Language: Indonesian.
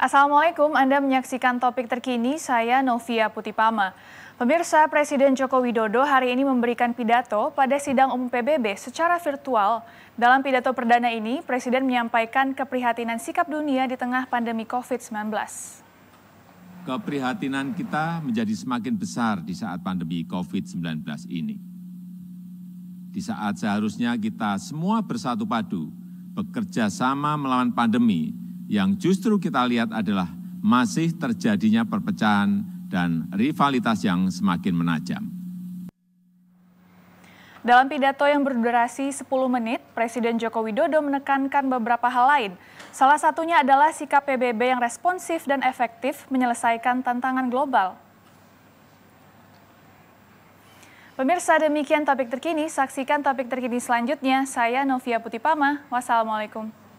Assalamualaikum, Anda menyaksikan topik terkini, saya Novia Putipama. Pemirsa, Presiden Joko Widodo hari ini memberikan pidato pada sidang umum PBB secara virtual. Dalam pidato perdana ini, Presiden menyampaikan keprihatinan sikap dunia di tengah pandemi COVID-19. Keprihatinan kita menjadi semakin besar di saat pandemi COVID-19 ini. Di saat seharusnya kita semua bersatu padu, bekerja sama melawan pandemi, yang justru kita lihat adalah masih terjadinya perpecahan dan rivalitas yang semakin menajam. Dalam pidato yang berdurasi 10 menit, Presiden Joko Widodo menekankan beberapa hal lain. Salah satunya adalah sikap PBB yang responsif dan efektif menyelesaikan tantangan global. Pemirsa demikian topik terkini, saksikan topik terkini selanjutnya. Saya Novia Putipama, wassalamualaikum.